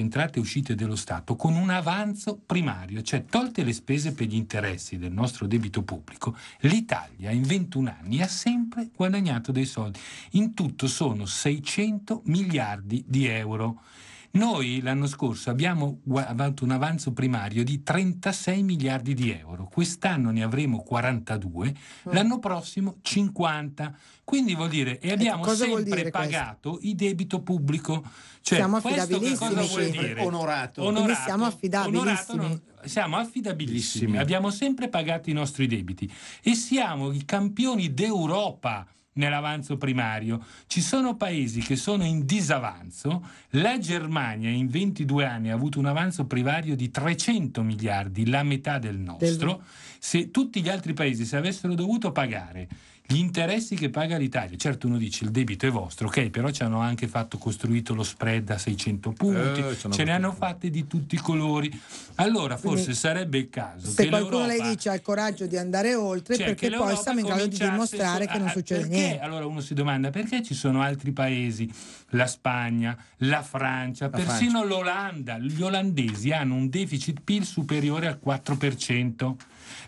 entrate e uscite dello Stato con un avanzo primario, cioè tolte le spese per gli interessi del nostro debito pubblico, l'Italia in 21 anni ha sempre guadagnato dei soldi. In tutto sono 600 miliardi di euro. Noi l'anno scorso abbiamo avuto un avanzo primario di 36 miliardi di euro, quest'anno ne avremo 42, mm. l'anno prossimo 50. Quindi vuol dire, e ecco, abbiamo e sempre dire pagato questo? il debito pubblico. Cioè, siamo affidabilissimi. Cosa vuol dire? Onorato. onorato siamo affidabilissimi. Onorato non, siamo affidabilissimi, abbiamo sempre pagato i nostri debiti e siamo i campioni d'Europa nell'avanzo primario. Ci sono paesi che sono in disavanzo, la Germania in 22 anni ha avuto un avanzo primario di 300 miliardi, la metà del nostro, se tutti gli altri paesi se avessero dovuto pagare gli interessi che paga l'Italia. Certo uno dice il debito è vostro, ok, però ci hanno anche fatto costruito lo spread a 600 punti, eh, ce ne hanno fatte di tutti i colori. Allora forse Quindi, sarebbe il caso se qualcuno lei dice ha il coraggio di andare oltre cioè perché poi siamo in grado di dimostrare so, che non succede perché? niente. Allora uno si domanda perché ci sono altri paesi, la Spagna, la Francia, la persino Francia. l'Olanda, gli olandesi hanno un deficit PIL superiore al 4%.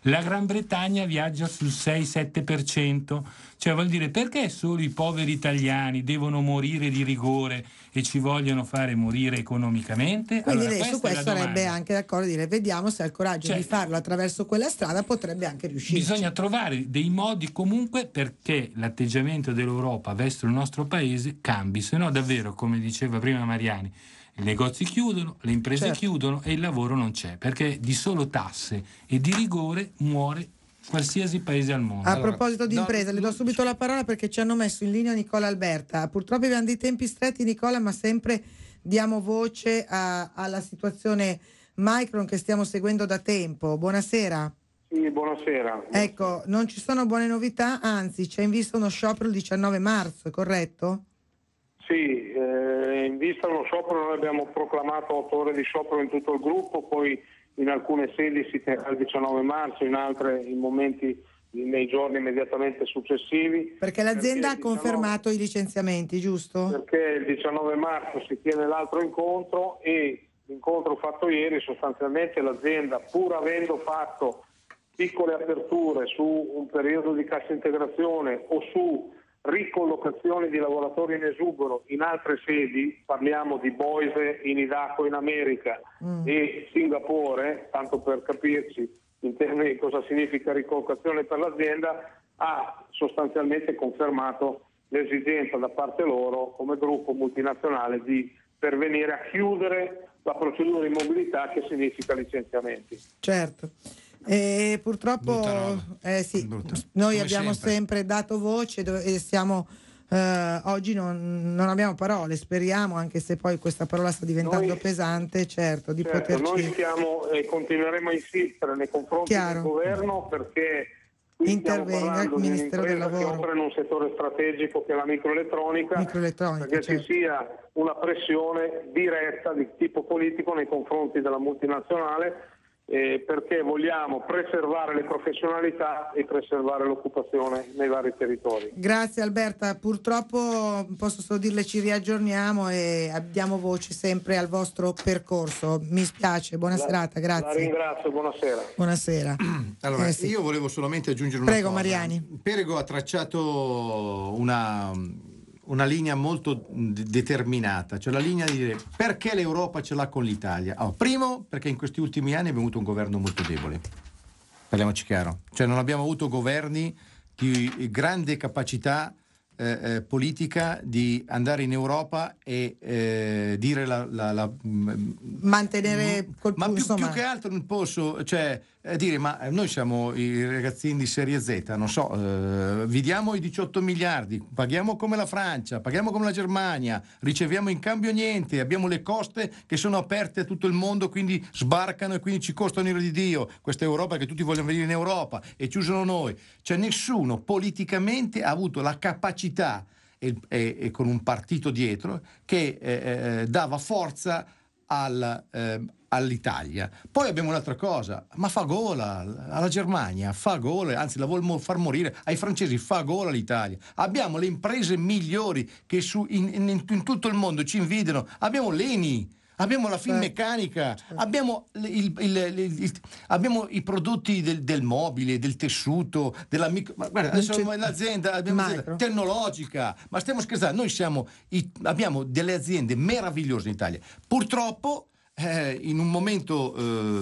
La Gran Bretagna viaggia sul 6-7%, capito? Cioè vuol dire perché solo i poveri italiani devono morire di rigore e ci vogliono fare morire economicamente? Quindi allora, lei su questo sarebbe anche d'accordo dire vediamo se ha il coraggio cioè, di farlo attraverso quella strada potrebbe anche riuscire. Bisogna trovare dei modi comunque perché l'atteggiamento dell'Europa verso il nostro paese cambi, se no davvero come diceva prima Mariani i negozi chiudono, le imprese certo. chiudono e il lavoro non c'è, perché di solo tasse e di rigore muore qualsiasi paese al mondo. A allora, proposito di imprese, no, le do subito la parola perché ci hanno messo in linea Nicola Alberta. Purtroppo abbiamo dei tempi stretti, Nicola, ma sempre diamo voce a, alla situazione Micron che stiamo seguendo da tempo. Buonasera. Sì, buonasera. Ecco, non ci sono buone novità, anzi c'è in vista uno sciopero il 19 marzo, è corretto? Sì, eh, in vista uno sciopero noi abbiamo proclamato otto ore di sciopero in tutto il gruppo, poi in alcune sedi si terrà il 19 marzo, in altre in momenti nei giorni immediatamente successivi. Perché l'azienda perché ha confermato 19, i licenziamenti, giusto? Perché il 19 marzo si tiene l'altro incontro e l'incontro fatto ieri sostanzialmente l'azienda pur avendo fatto piccole aperture su un periodo di cassa integrazione o su ricollocazione di lavoratori in esubero in altre sedi, parliamo di Boise in Idaho in America mm. e Singapore, tanto per capirci in termini di cosa significa ricollocazione per l'azienda, ha sostanzialmente confermato l'esigenza da parte loro come gruppo multinazionale di pervenire a chiudere la procedura di mobilità che significa licenziamenti. Certo. E purtroppo eh, sì, noi Come abbiamo sempre. sempre. dato voce e siamo... Eh, oggi non, non, abbiamo parole, speriamo, anche se poi questa parola sta diventando noi, pesante, certo, di certo, poterci... Noi stiamo e continueremo a insistere nei confronti Chiaro. del governo perché intervenga il Ministero del Lavoro. che opera in un settore strategico che è la microelettronica, microelettronica perché certo. ci sia una pressione diretta di tipo politico nei confronti della multinazionale eh, perché vogliamo preservare le professionalità e preservare l'occupazione nei vari territori. Grazie Alberta, purtroppo posso solo dirle ci riaggiorniamo e diamo voce sempre al vostro percorso. Mi spiace, buona la, serata, grazie. La ringrazio, buonasera. Buonasera. allora, eh, sì. io volevo solamente aggiungere una Prego, cosa. Mariani. Perego ha tracciato una una linea molto mm, determinata, cioè la linea di dire perché l'Europa ce l'ha con l'Italia. Allora, primo, perché in questi ultimi anni abbiamo avuto un governo molto debole, parliamoci chiaro, cioè non abbiamo avuto governi di grande capacità eh, eh, politica di andare in Europa e eh, dire la, la, la, mm, mantenere mm, col ma pulso, più, ma... più che altro il polso cioè eh, dire ma eh, noi siamo i ragazzini di serie Z, non so, eh, vi diamo i 18 miliardi, paghiamo come la Francia, paghiamo come la Germania, riceviamo in cambio niente, abbiamo le coste che sono aperte a tutto il mondo, quindi sbarcano e quindi ci costano il di Dio, questa Europa che tutti vogliono venire in Europa e ci usano noi. Cioè nessuno politicamente ha avuto la capacità, e, e, e con un partito dietro, che eh, eh dava forza al... Eh, all'Italia. Poi abbiamo un'altra cosa, ma fa gola alla Germania, fa gola, anzi la vuol far morire, ai francesi fa gola l'Italia. Abbiamo le imprese migliori che su, in, in, in, tutto il mondo ci invidiano, abbiamo l'ENI. Abbiamo la Finmeccanica, certo. certo. abbiamo, il, il, il, abbiamo i prodotti del, del, mobile, del tessuto, della micro... Ma guarda, adesso c'è... l'azienda, tecnologica, ma stiamo scherzando, noi siamo, i, abbiamo delle aziende meravigliose in Italia. Purtroppo eh, in un momento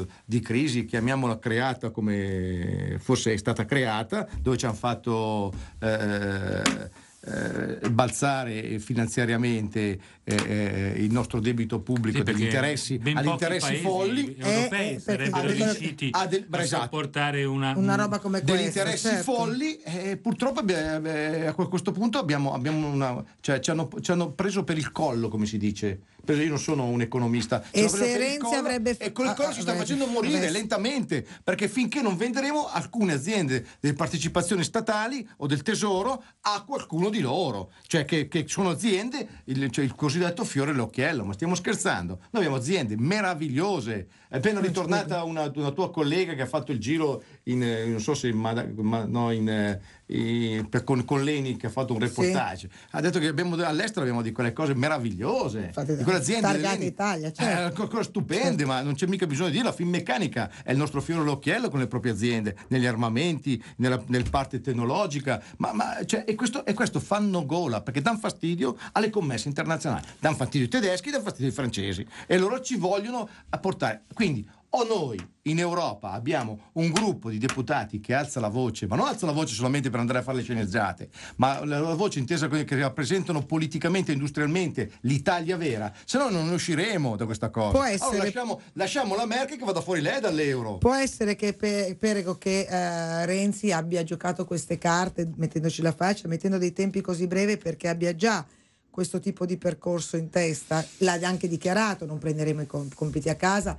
eh, di crisi, chiamiamola creata come forse è stata creata, dove ci hanno fatto... Eh, eh, balzare finanziariamente eh, eh, il nostro debito pubblico sì, degli interessi, agli interessi folli europei eh, sarebbero eh, riusciti a, del, a esatto, portare una, una, roba come degli interessi certo. folli eh, purtroppo a questo punto abbiamo, abbiamo una, cioè, ci, hanno, ci, hanno, preso per il collo come si dice perché io non sono un economista e se Renzi collo, avrebbe e col collo ah, si sta avrebbe, facendo morire avrebbe. lentamente perché finché non venderemo alcune aziende delle partecipazioni statali o del tesoro a qualcuno di loro cioè che, che sono aziende il, cioè il cosiddetto cosiddetto fiore all'occhiello, ma stiamo scherzando. Noi abbiamo aziende meravigliose. È appena ritornata una, una tua collega che ha fatto il giro in, eh, so ma, ma, no, in, eh, in, per, con, con, Leni che ha fatto un reportage, sì. ha detto che abbiamo, all'estero abbiamo di quelle cose meravigliose, Infatti, di quelle aziende di Leni, Italia, eh, certo. eh, cose stupende, certo. ma non c'è mica bisogno di dirlo, Finmeccanica è il nostro fiore all'occhiello con le proprie aziende, negli armamenti, nella, nel parte tecnologica, ma, ma cioè, e, questo, e questo fanno gola, perché danno fastidio alle commesse internazionali, danno fastidio ai tedeschi, danno fastidio ai francesi e loro ci vogliono portare. Quindi o noi in Europa abbiamo un gruppo di deputati che alza la voce, ma non alza la voce solamente per andare a fare le sceneggiate, ma la voce intesa quelli che rappresentano politicamente e industrialmente l'Italia vera, se no non usciremo da questa cosa. Può essere... Allora lasciamo, lasciamo, la Merkel che vada fuori lei dall'euro. Può essere che per, Perego che uh, Renzi abbia giocato queste carte mettendoci la faccia, mettendo dei tempi così brevi perché abbia già questo tipo di percorso in testa, l'ha anche dichiarato, non prenderemo i compiti a casa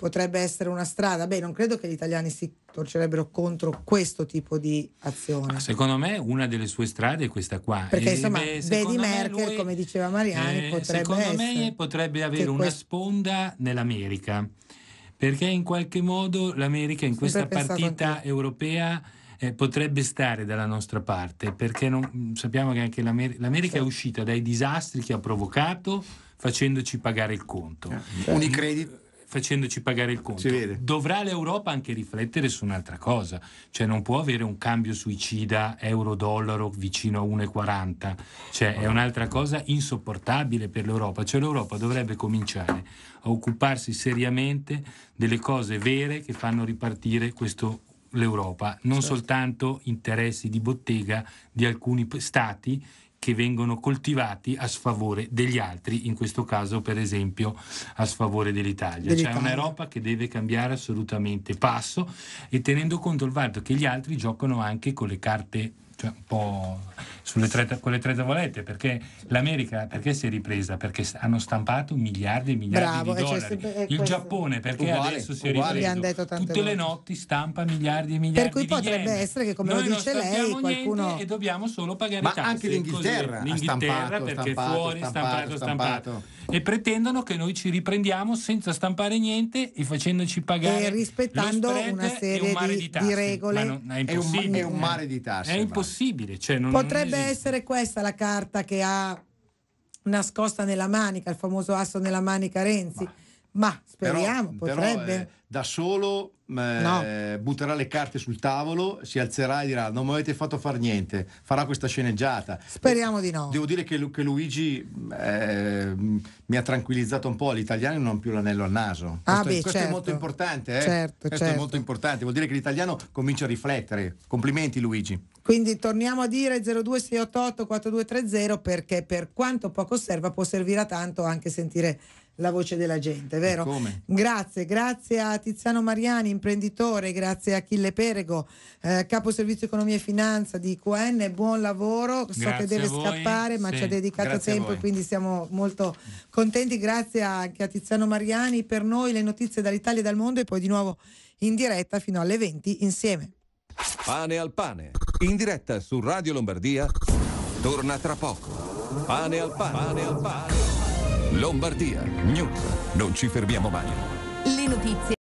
potrebbe essere una strada. Beh, non credo che gli italiani si torcerebbero contro questo tipo di azione. Secondo me una delle sue strade è questa qua. Perché eh, insomma, eh, beh, Vedi Merkel, lui, come diceva Mariani, eh, potrebbe secondo me potrebbe avere una questo... sponda nell'America, perché in qualche modo l'America in questa partita europea eh, potrebbe stare dalla nostra parte, perché non, mm, sappiamo che anche l'Amer- l'America sì. è uscita dai disastri che ha provocato facendoci pagare il conto. Sì. Certo. Unicredit facendoci pagare il conto. Dovrà l'Europa anche riflettere su un'altra cosa, cioè non può avere un cambio suicida euro-dollaro vicino a 1,40, cioè è un'altra cosa insopportabile per l'Europa, cioè l'Europa dovrebbe cominciare a occuparsi seriamente delle cose vere che fanno ripartire questo l'Europa, non certo. soltanto interessi di bottega di alcuni stati che vengono coltivati a sfavore degli altri, in questo caso per esempio a sfavore dell'Italia. dell'Italia. Cioè un'Europa che deve cambiare assolutamente passo e tenendo conto il fatto che gli altri giocano anche con le carte cioè un po' sulle tre, quelle tre tavolette, perché l'America perché si è ripresa? Perché hanno stampato miliardi e miliardi Bravo, di dollari. Cioè, il Giappone perché uguale, adesso si è ripreso? Tutte le notti stampa miliardi e miliardi di dollari. Per cui potrebbe yen. essere che come Noi lo dice lei qualcuno... E dobbiamo solo pagare Ma i taxi. Ma anche l'Inghilterra, l'Inghilterra ha stampato, perché stampato, fuori stampato, stampato. stampato. stampato e pretendono che noi ci riprendiamo senza stampare niente e facendoci pagare. E rispettando una serie un di, di, di, regole. Non, è, è, un, è, un, mare di tasse. È impossibile. Cioè non, Potrebbe non essere questa la carta che ha nascosta nella manica, il famoso asso nella manica Renzi. Ma, ma speriamo, però, potrebbe. Però, eh, da solo no. Eh, butterà le carte sul tavolo, si alzerà e dirà non mi avete fatto fare niente, farà questa sceneggiata. Speriamo e, di no. Devo dire che, che Luigi eh, mi ha tranquillizzato un po', gli italiani non hanno più l'anello al naso. Ah, questo, beh, questo certo. è molto certo. importante, eh? certo, questo certo. è molto certo. importante, vuol dire che l'italiano comincia a riflettere. Complimenti Luigi. Quindi torniamo a dire 02688 4230 perché per quanto poco serva può servire a tanto anche sentire la voce della gente, vero? Come? Grazie, grazie a Tiziano Mariani, imprenditore, grazie a Achille Perego, eh, capo servizio economia e finanza di QN, buon lavoro, so grazie che deve scappare ma sì, ci ha dedicato tempo e quindi siamo molto contenti, grazie anche a Tiziano Mariani, per noi le notizie dall'Italia e dal mondo e poi di nuovo in diretta fino alle 20 insieme. Pane al pane, in diretta su Radio Lombardia, torna tra poco. Pane al pane, pane al pane. Lombardia, news, non ci fermiamo mai. Le notizie.